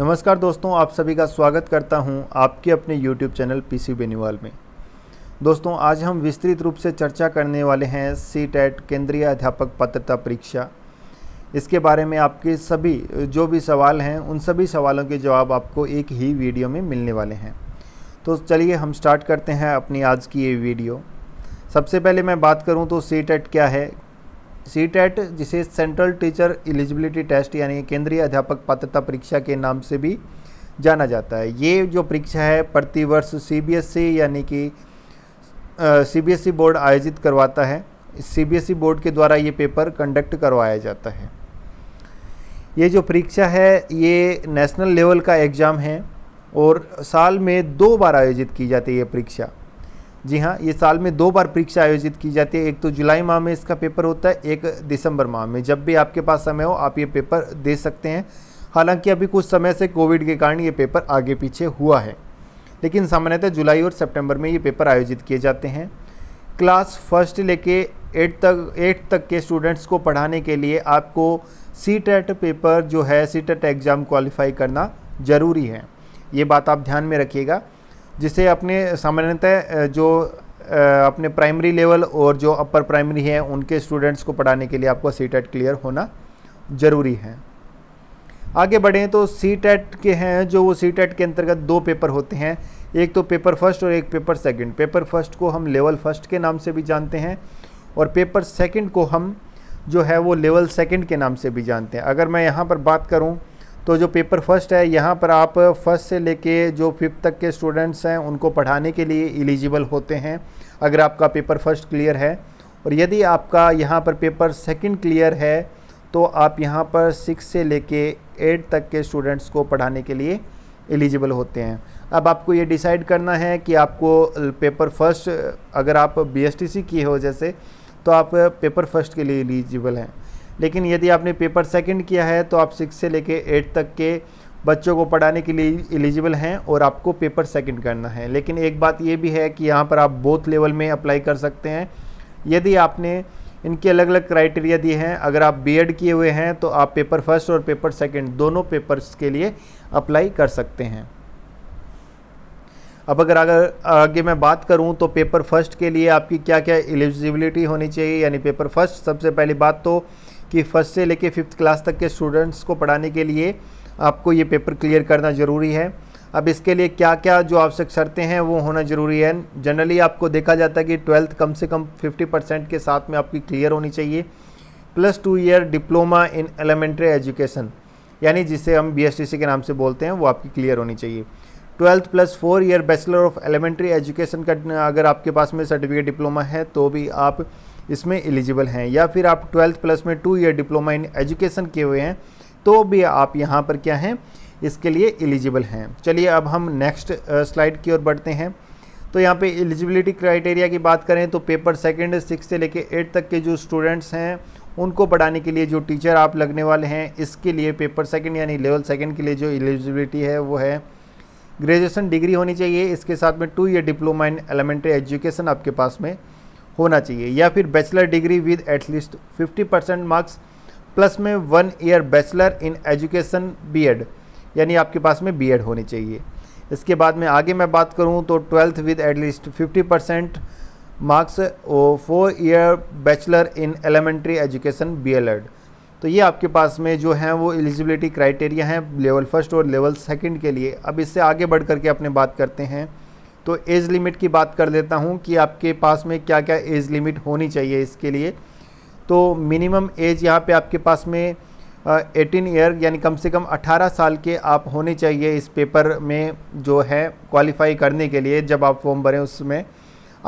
नमस्कार दोस्तों आप सभी का स्वागत करता हूं आपके अपने YouTube channel P C Beniwal में दोस्तों आज हम विस्तृत रूप से चर्चा करने वाले हैं सी टेट e केंद्रीय अध्यापक पात्रता परीक्षा इसके बारे में आपके सभी जो भी सवाल हैं उन सभी सवालों के जवाब आपको एक ही वीडियो में मिलने वाले हैं तो चलिए हम स्टार्ट करते हैं अपनी आज की ये वीडियो सबसे पहले मैं बात करूँ तो सी टेट e क्या है सी टेट जिसे सेंट्रल टीचर एलिजिबिलिटी टेस्ट यानी केंद्रीय अध्यापक पात्रता परीक्षा के नाम से भी जाना जाता है ये जो परीक्षा है प्रतिवर्ष सीबीएसई e यानी कि सीबीएसई e बोर्ड आयोजित करवाता है सीबीएसई e बोर्ड के द्वारा ये पेपर कंडक्ट करवाया जाता है ये जो परीक्षा है ये नेशनल लेवल का एग्ज़ाम है और साल में दो बार आयोजित की जाती है ये परीक्षा जी हाँ ये साल में दो बार परीक्षा आयोजित की जाती है एक तो जुलाई माह में इसका पेपर होता है एक दिसंबर माह में जब भी आपके पास समय हो आप ये पेपर दे सकते हैं हालांकि अभी कुछ समय से कोविड के कारण ये पेपर आगे पीछे हुआ है लेकिन सामान्यतः जुलाई और सितंबर में ये पेपर आयोजित किए जाते हैं क्लास फर्स्ट लेके एट तक एट तक के स्टूडेंट्स को पढ़ाने के लिए आपको सी टेट e पेपर जो है C TET e exam qualify करना ज़रूरी है ये बात आप ध्यान में रखिएगा जिसे अपने सामान्यतः जो अपने प्राइमरी लेवल और जो अपर प्राइमरी हैं उनके स्टूडेंट्स को पढ़ाने के लिए आपको सी क्लियर होना ज़रूरी है आगे बढ़ें तो सी के हैं जो वो सी के अंतर्गत दो पेपर होते हैं एक तो पेपर फर्स्ट और एक पेपर सेकंड पेपर फर्स्ट को हम लेवल फर्स्ट के नाम से भी जानते हैं और पेपर सेकंड को हम जो है वो लेवल सेकंड के नाम से भी जानते हैं अगर मैं यहाँ पर बात करूँ तो जो पेपर फर्स्ट है यहाँ पर आप फर्स्ट से लेके जो फिफ्थ तक के स्टूडेंट्स हैं उनको पढ़ाने के लिए एलिजिबल होते हैं अगर आपका पेपर फर्स्ट क्लियर है और यदि आपका यहाँ पर पेपर सेकंड क्लियर है तो आप यहाँ पर सिक्स से लेके एट तक के स्टूडेंट्स को पढ़ाने के लिए एलिजिबल होते हैं अब आपको ये डिसाइड करना है कि आपको पेपर फर्स्ट अगर आप बी एस टी सी किए हो जैसे तो आप पेपर फर्स्ट के लिए एलिजिबल हैं लेकिन यदि आपने पेपर सेकंड किया है तो आप सिक्स से लेके एट तक के बच्चों को पढ़ाने के लिए एलिजिबल हैं और आपको पेपर सेकंड करना है लेकिन एक बात ये भी है कि यहाँ पर आप बोथ लेवल में अप्लाई कर सकते हैं यदि आपने इनके अलग अलग क्राइटेरिया दिए हैं अगर आप बी किए हुए हैं तो आप पेपर फर्स्ट और पेपर सेकेंड दोनों पेपर्स के लिए अप्लाई कर सकते हैं अब अगर अगर आगे मैं बात करूं तो पेपर फर्स्ट के लिए आपकी क्या क्या एलिजिबिलिटी होनी चाहिए यानी पेपर फर्स्ट सबसे पहली बात तो कि फ़र्स्ट से लेके फिफ्थ क्लास तक के स्टूडेंट्स को पढ़ाने के लिए आपको ये पेपर क्लियर करना ज़रूरी है अब इसके लिए क्या क्या जो आवश्यक शर्तें हैं वो होना ज़रूरी है जनरली आपको देखा जाता है कि ट्वेल्थ कम से कम 50 परसेंट के साथ में आपकी क्लियर होनी चाहिए plus two year diploma in elementary education यानी जिसे हम बी के नाम से बोलते हैं वो आपकी क्लियर होनी चाहिए twelfth plus four year bachelor of elementary education का अगर आपके पास में सर्टिफिकेट डिप्लोमा है तो भी आप इसमें एलिजिबल हैं या फिर आप ट्वेल्थ प्लस में two year diploma in education किए हुए हैं तो भी आप यहाँ पर क्या हैं इसके लिए एलिजिबल हैं चलिए अब हम नेक्स्ट स्लाइड की ओर बढ़ते हैं तो यहाँ पे एलिजिबिलिटी क्राइटेरिया की बात करें तो पेपर सेकंड सिक्स से लेके एट तक के जो स्टूडेंट्स हैं उनको पढ़ाने के लिए जो टीचर आप लगने वाले हैं इसके लिए पेपर सेकंड यानी लेवल सेकंड के लिए जो एलिजिबिलिटी है वो है ग्रेजुएशन डिग्री होनी चाहिए इसके साथ में two year diploma in elementary education आपके पास में होना चाहिए या फिर bachelor degree with at least 50 percent marks plus में one year bachelor in education B Ed यानी आपके पास में बीएड होनी चाहिए इसके बाद में आगे मैं बात करूँ तो twelfth with at least fifty percent marks और four year bachelor in elementary education B El Ed तो ये आपके पास में जो हैं वो एलिजिबिलिटी क्राइटेरिया हैं लेवल फर्स्ट और लेवल सेकेंड के लिए अब इससे आगे बढ़ करके अपने बात करते हैं तो एज लिमिट की बात कर देता हूँ कि आपके पास में क्या क्या एज लिमिट होनी चाहिए इसके लिए तो मिनिमम एज यहाँ पे आपके पास में एटीन ईयर यानी कम से कम 18 साल के आप होने चाहिए इस पेपर में जो है क्वालिफाई करने के लिए जब आप फॉर्म भरें उसमें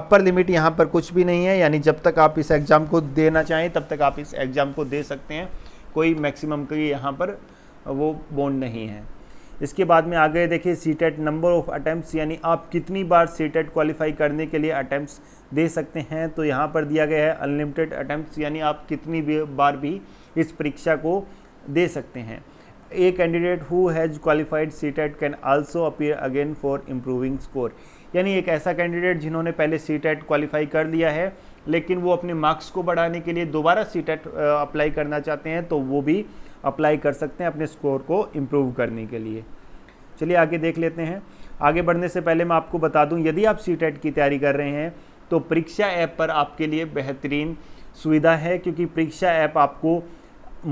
अपर लिमिट यहाँ पर कुछ भी नहीं है यानी जब तक आप इस एग्ज़ाम को देना चाहें तब तक आप इस एग्ज़ाम को दे सकते हैं कोई मैक्सिमम की यहाँ पर वो बोन नहीं है इसके बाद में आगे देखिए C TET number of attempt यानी आप कितनी बार सी टेट क्वालिफाई करने के लिए अटैम्प्ट दे सकते हैं तो यहाँ पर दिया गया है अनलिमिटेड अटैम्प्ट यानी आप कितनी बार भी इस परीक्षा को दे सकते हैं candidate who has qualified C TET can also appear again for improving score यानी एक ऐसा कैंडिडेट जिन्होंने पहले सी टेट क्वालिफाई कर लिया है लेकिन वो अपने मार्क्स को बढ़ाने के लिए दोबारा सी टेट अप्लाई करना चाहते हैं तो वो भी अप्लाई कर सकते हैं अपने स्कोर को इम्प्रूव करने के लिए चलिए आगे देख लेते हैं आगे बढ़ने से पहले मैं आपको बता दूं यदि आप सी e की तैयारी कर रहे हैं तो परीक्षा ऐप पर आपके लिए बेहतरीन सुविधा है क्योंकि परीक्षा ऐप आपको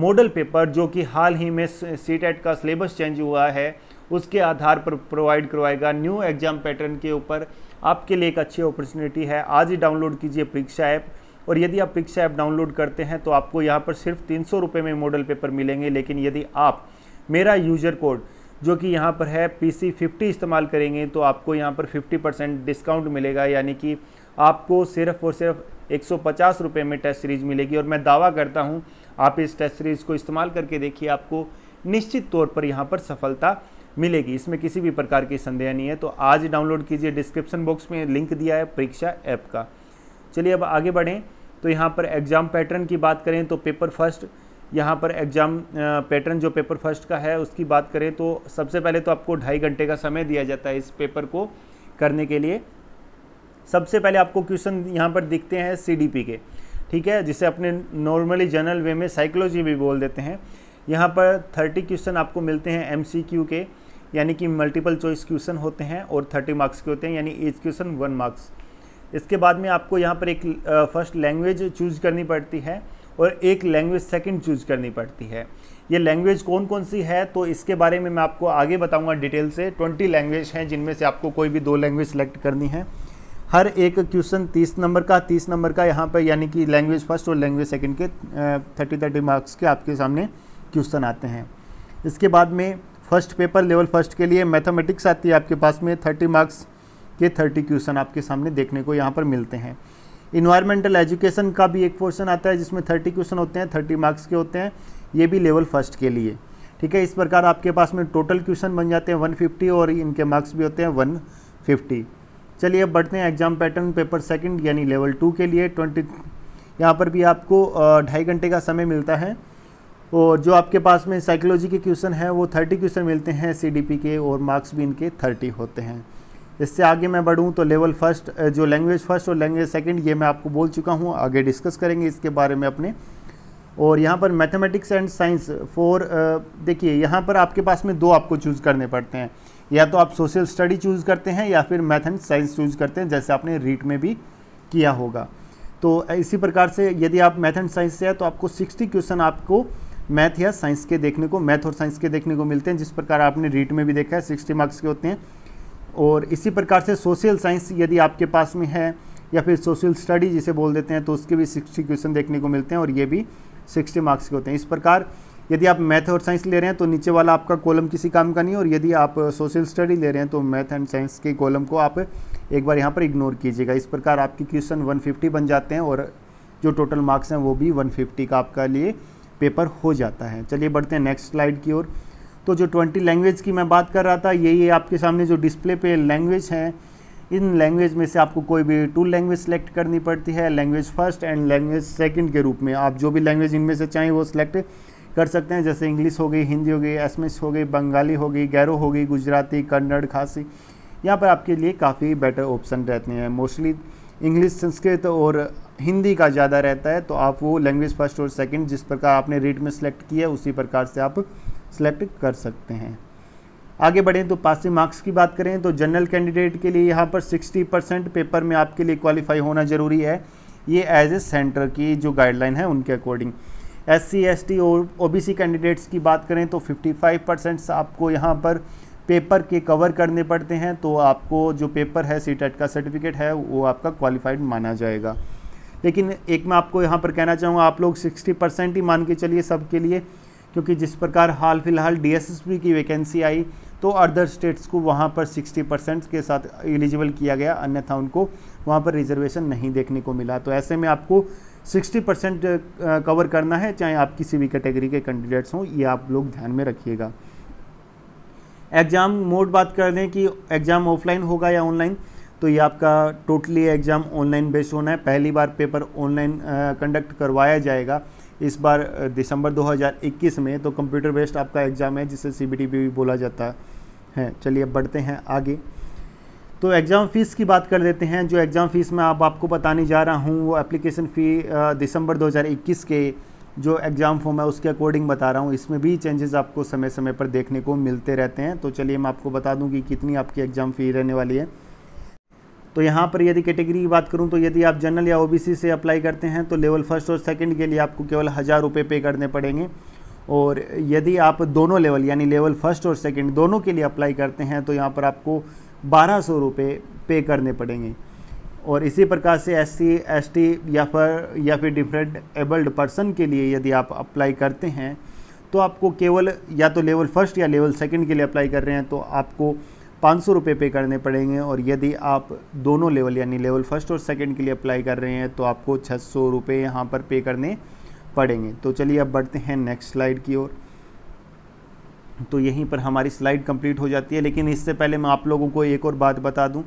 मॉडल पेपर जो कि हाल ही में सी e का सिलेबस चेंज हुआ है उसके आधार पर प्रोवाइड करवाएगा न्यू एग्ज़ाम पैटर्न के ऊपर आपके लिए एक अच्छी अपॉर्चुनिटी है आज ही डाउनलोड कीजिए परीक्षा ऐप और यदि आप पिक्स ऐप डाउनलोड करते हैं तो आपको यहाँ पर सिर्फ तीन सौ में मॉडल पेपर मिलेंगे लेकिन यदि आप मेरा यूजर कोड जो कि यहाँ पर है पी सी फिफ्टी इस्तेमाल करेंगे तो आपको यहाँ पर फिफ्टी परसेंट डिस्काउंट मिलेगा यानी कि आपको सिर्फ और सिर्फ एक सौ पचास रुपये में टेस्ट सीरीज़ मिलेगी और मैं दावा करता हूँ आप इस टेस्ट सीरीज़ को इस्तेमाल करके देखिए आपको निश्चित तौर पर यहाँ पर सफलता मिलेगी इसमें किसी भी प्रकार की संदेह नहीं है तो आज डाउनलोड कीजिए डिस्क्रिप्शन बॉक्स में लिंक दिया है परीक्षा ऐप का चलिए अब आगे बढ़ें तो यहाँ पर एग्ज़ाम पैटर्न की बात करें तो पेपर फर्स्ट यहाँ पर एग्ज़ाम पैटर्न जो पेपर फर्स्ट का है उसकी बात करें तो सबसे पहले तो आपको ढाई घंटे का समय दिया जाता है इस पेपर को करने के लिए सबसे पहले आपको क्वेश्चन यहाँ पर दिखते हैं सीडीपी के ठीक है जिसे अपने नॉर्मली जनरल वे में साइकोलॉजी भी बोल देते हैं यहाँ पर थर्टी क्वेश्चन आपको मिलते हैं एम के यानी कि मल्टीपल चॉइस क्वेश्चन होते हैं और थर्टी मार्क्स के होते हैं यानी एज क्वेश्चन वन मार्क्स इसके बाद में आपको यहाँ पर एक फर्स्ट लैंग्वेज चूज करनी पड़ती है और एक लैंग्वेज सेकंड चूज करनी पड़ती है ये लैंग्वेज कौन कौन सी है तो इसके बारे में मैं आपको आगे बताऊंगा डिटेल से 20 लैंग्वेज हैं जिनमें से आपको कोई भी दो लैंग्वेज सेलेक्ट करनी है हर एक क्वेश्चन 30 नंबर का 30 नंबर का यहाँ पर यानी कि लैंग्वेज फर्स्ट और लैंग्वेज सेकंड के थर्टी थर्टी मार्क्स के आपके सामने क्वेश्चन आते हैं इसके बाद में फर्स्ट पेपर लेवल फर्स्ट के लिए मैथमेटिक्स आती है आपके पास में थर्टी मार्क्स ये थर्टी क्वेश्चन आपके सामने देखने को यहाँ पर मिलते हैं इन्वायरमेंटल एजुकेशन का भी एक पोर्सन आता है जिसमें थर्टी क्वेश्चन होते हैं थर्टी मार्क्स के होते हैं ये भी लेवल फर्स्ट के लिए ठीक है इस प्रकार आपके पास में टोटल क्वेश्चन बन जाते हैं 150 और इनके मार्क्स भी होते हैं 150 चलिए अब बढ़ते हैं एग्जाम पैटर्न पेपर सेकंड यानी लेवल टू के लिए ट्वेंटी यहाँ पर भी आपको ढाई घंटे का समय मिलता है और जो आपके पास में साइकोलॉजी के क्वेश्चन हैं वो थर्टी क्वेश्चन मिलते हैं सी के और मार्क्स भी इनके थर्टी होते हैं इससे आगे मैं बढ़ूँ तो लेवल फर्स्ट जो लैंग्वेज फर्स्ट और लैंग्वेज सेकेंड ये मैं आपको बोल चुका हूँ आगे डिस्कस करेंगे इसके बारे में अपने और यहाँ पर मैथमेटिक्स एंड साइंस फोर देखिए यहाँ पर आपके पास में दो आपको चूज़ करने पड़ते हैं या तो आप सोशल स्टडी चूज़ करते हैं या फिर मैथ एंड साइंस चूज़ करते हैं जैसे आपने रीट में भी किया होगा तो इसी प्रकार से यदि आप मैथ एंड साइंस से है तो आपको 60 क्वेश्चन आपको मैथ या साइंस के देखने को मैथ और साइंस के देखने को मिलते हैं जिस प्रकार आपने रीट में भी देखा है सिक्सटी मार्क्स के होते हैं और इसी प्रकार से सोशल साइंस यदि आपके पास में है या फिर सोशल स्टडी जिसे बोल देते हैं तो उसके भी सिक्सटी क्वेश्चन देखने को मिलते हैं और ये भी सिक्सटी मार्क्स के होते हैं इस प्रकार यदि आप मैथ और साइंस ले रहे हैं तो नीचे वाला आपका कॉलम किसी काम का नहीं और यदि आप सोशल स्टडी ले रहे हैं तो मैथ एंड साइंस के कॉलम को आप एक बार यहाँ पर इग्नोर कीजिएगा इस प्रकार आपके क्वेश्चन वन बन जाते हैं और जो टोटल मार्क्स हैं वो भी वन का आपका लिए पेपर हो जाता है चलिए बढ़ते हैं नेक्स्ट स्लाइड की ओर तो जो 20 लैंग्वेज की मैं बात कर रहा था ये ये आपके सामने जो डिस्प्ले पे लैंग्वेज हैं इन लैंग्वेज में से आपको कोई भी टू लैंग्वेज सेलेक्ट करनी पड़ती है language first and language second के रूप में आप जो भी लैंग्वेज इनमें से चाहें वो सिलेक्ट कर सकते हैं जैसे इंग्लिश हो गई हिंदी हो गई एसमिस हो गई बंगाली हो गई गैरो हो गई गुजराती कन्नड़ खासी यहाँ पर आपके लिए काफ़ी बेटर ऑप्शन रहते हैं मोस्टली इंग्लिश संस्कृत और हिंदी का ज़्यादा रहता है तो आप वो लैंग्वेज फर्स्ट और सेकंड जिस प्रकार आपने रीड में सेलेक्ट किया है उसी प्रकार से आप सेलेक्ट कर सकते हैं आगे बढ़ें तो पासिंग मार्क्स की बात करें तो जनरल कैंडिडेट के लिए यहाँ पर 60 परसेंट पेपर में आपके लिए क्वालिफाई होना ज़रूरी है ये एज ए सेंटर की जो गाइडलाइन है उनके according S C S T और ओ बी सी कैंडिडेट्स की बात करें तो 55 परसेंट आपको यहाँ पर पेपर के कवर करने पड़ते हैं तो आपको जो पेपर है सी का सर्टिफिकेट है वो आपका क्वालिफाइड माना जाएगा लेकिन एक मैं आपको यहाँ पर कहना चाहूँगा आप लोग सिक्सटी परसेंट ही मान के चलिए सबके लिए क्योंकि जिस प्रकार हाल फिलहाल डीएसएसपी की वैकेंसी आई तो अदर स्टेट्स को वहाँ पर 60 परसेंट के साथ एलिजिबल किया गया अन्यथा उनको वहाँ पर रिजर्वेशन नहीं देखने को मिला तो ऐसे में आपको 60 परसेंट कवर करना है चाहे आप किसी भी कैटेगरी के कैंडिडेट्स हों ये आप लोग ध्यान में रखिएगा एग्ज़ाम मोड बात कर दें कि एग्ज़ाम ऑफलाइन होगा या ऑनलाइन तो ये आपका टोटली एग्ज़ाम ऑनलाइन बेस्ड होना है पहली बार पेपर ऑनलाइन कंडक्ट करवाया जाएगा इस बार दिसंबर 2021 में तो कंप्यूटर बेस्ड आपका एग्ज़ाम है जिसे सी भी बोला जाता है चलिए अब बढ़ते हैं आगे तो एग्ज़ाम फ़ीस की बात कर देते हैं जो एग्ज़ाम फ़ीस मैं आप आपको बताने जा रहा हूँ वो एप्लीकेशन फ़ी दिसंबर 2021 के जो एग्ज़ाम फॉर्म है उसके अकॉर्डिंग बता रहा हूँ इसमें भी चेंजेस आपको समय समय पर देखने को मिलते रहते हैं तो चलिए मैं आपको बता दूँ कि कितनी आपकी एग्ज़ाम फ़ी रहने वाली है तो यहाँ पर यदि कैटेगरी की बात करूँ तो यदि आप जनरल या ओबीसी से अप्लाई करते हैं तो लेवल फर्स्ट और सेकंड के लिए आपको केवल हज़ार रुपये पे करने पड़ेंगे और यदि आप दोनों लेवल यानी लेवल फर्स्ट और सेकंड दोनों के लिए अप्लाई करते हैं तो यहाँ पर आपको बारह सौ रुपये पे करने पड़ेंगे और इसी प्रकार से एस सी एस या फिर या फिर डिफरेंट एबल्ड पर्सन के लिए यदि आप अप्लाई करते हैं तो आपको केवल या तो लेवल फर्स्ट या लेवल सेकेंड के लिए अप्लाई कर रहे हैं तो आपको पाँच सौ रुपये पे करने पड़ेंगे और यदि आप दोनों लेवल यानी लेवल फर्स्ट और सेकंड के लिए अप्लाई कर रहे हैं तो आपको छः सौ रुपये यहाँ पर पे करने पड़ेंगे तो चलिए अब बढ़ते हैं नेक्स्ट स्लाइड की ओर तो यहीं पर हमारी स्लाइड कंप्लीट हो जाती है लेकिन इससे पहले मैं आप लोगों को एक और बात बता दूँ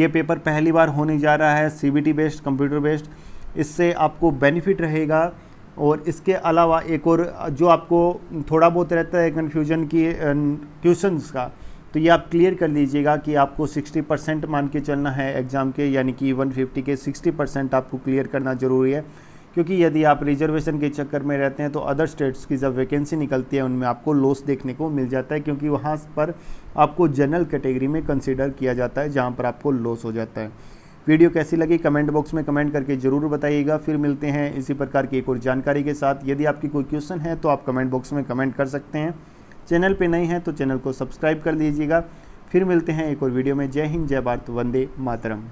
ये पेपर पहली बार होने जा रहा है सी बेस्ड कंप्यूटर बेस्ड इससे आपको बेनिफिट रहेगा और इसके अलावा एक और जो आपको थोड़ा बहुत रहता है कन्फ्यूजन की ट्यूशन्स का तो ये आप क्लियर कर लीजिएगा कि आपको 60 परसेंट मान के चलना है एग्ज़ाम के यानी कि 150 के 60 परसेंट आपको क्लियर करना ज़रूरी है क्योंकि यदि आप रिजर्वेशन के चक्कर में रहते हैं तो अदर स्टेट्स की जब वैकेंसी निकलती है उनमें आपको लॉस देखने को मिल जाता है क्योंकि वहाँ पर आपको जनरल कैटेगरी में कंसिडर किया जाता है जहाँ पर आपको लॉस हो जाता है वीडियो कैसी लगी कमेंट बॉक्स में कमेंट करके ज़रूर बताइएगा फिर मिलते हैं इसी प्रकार की एक और जानकारी के साथ यदि आपकी कोई क्वेश्चन है तो आप कमेंट बॉक्स में कमेंट कर सकते हैं चैनल पे नए हैं तो चैनल को सब्सक्राइब कर लीजिएगा फिर मिलते हैं एक और वीडियो में जय हिंद जय भारत वंदे मातरम